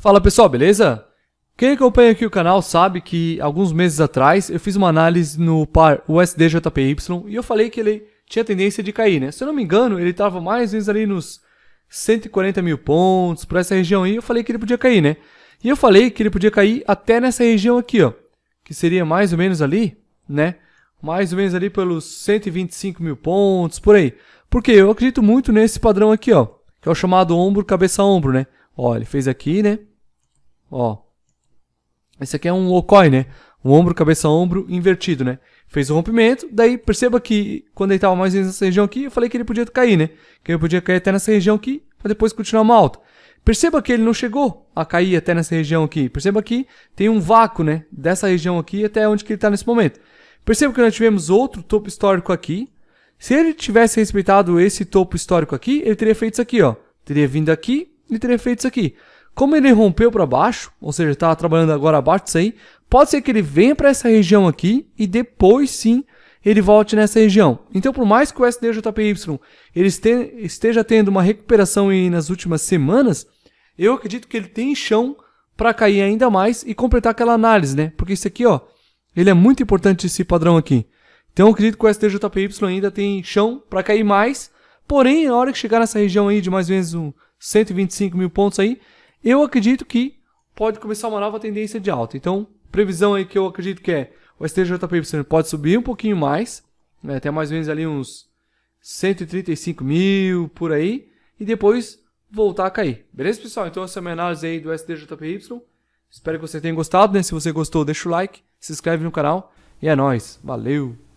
Fala pessoal, beleza? Quem acompanha aqui o canal sabe que alguns meses atrás eu fiz uma análise no par USDJPY e eu falei que ele tinha tendência de cair, né? Se eu não me engano, ele estava mais ou menos ali nos 140 mil pontos, para essa região aí, eu falei que ele podia cair, né? E eu falei que ele podia cair até nessa região aqui, ó, que seria mais ou menos ali, né? Mais ou menos ali pelos 125 mil pontos, por aí. Porque eu acredito muito nesse padrão aqui, ó, que é o chamado ombro-cabeça-ombro, né? Ó, ele fez aqui, né? Ó. Esse aqui é um okoi, né? Um ombro, cabeça, ombro invertido, né? Fez o rompimento, daí perceba que quando ele estava mais nessa região aqui, eu falei que ele podia cair, né? Que ele podia cair até nessa região aqui, para depois continuar uma alta. Perceba que ele não chegou a cair até nessa região aqui. Perceba que tem um vácuo, né? Dessa região aqui até onde que ele está nesse momento. Perceba que nós tivemos outro topo histórico aqui. Se ele tivesse respeitado esse topo histórico aqui, ele teria feito isso aqui, ó. Teria vindo aqui e teria feito isso aqui. Como ele rompeu para baixo, ou seja, está trabalhando agora abaixo disso aí, pode ser que ele venha para essa região aqui e depois sim ele volte nessa região. Então, por mais que o SDJPY ele esteja tendo uma recuperação nas últimas semanas, eu acredito que ele tem chão para cair ainda mais e completar aquela análise, né? Porque isso aqui, ó, ele é muito importante esse padrão aqui. Então, eu acredito que o SDJPY ainda tem chão para cair mais, porém, na hora que chegar nessa região aí de mais ou menos um 125 mil pontos aí, eu acredito que pode começar uma nova tendência de alta. Então, previsão aí que eu acredito que é o STJP pode subir um pouquinho mais, né, até mais ou menos ali uns 135 mil por aí, e depois voltar a cair. Beleza, pessoal? Então, essa é a minha análise aí do STJPY. Espero que você tenha gostado, né? Se você gostou, deixa o like, se inscreve no canal e é nóis. Valeu!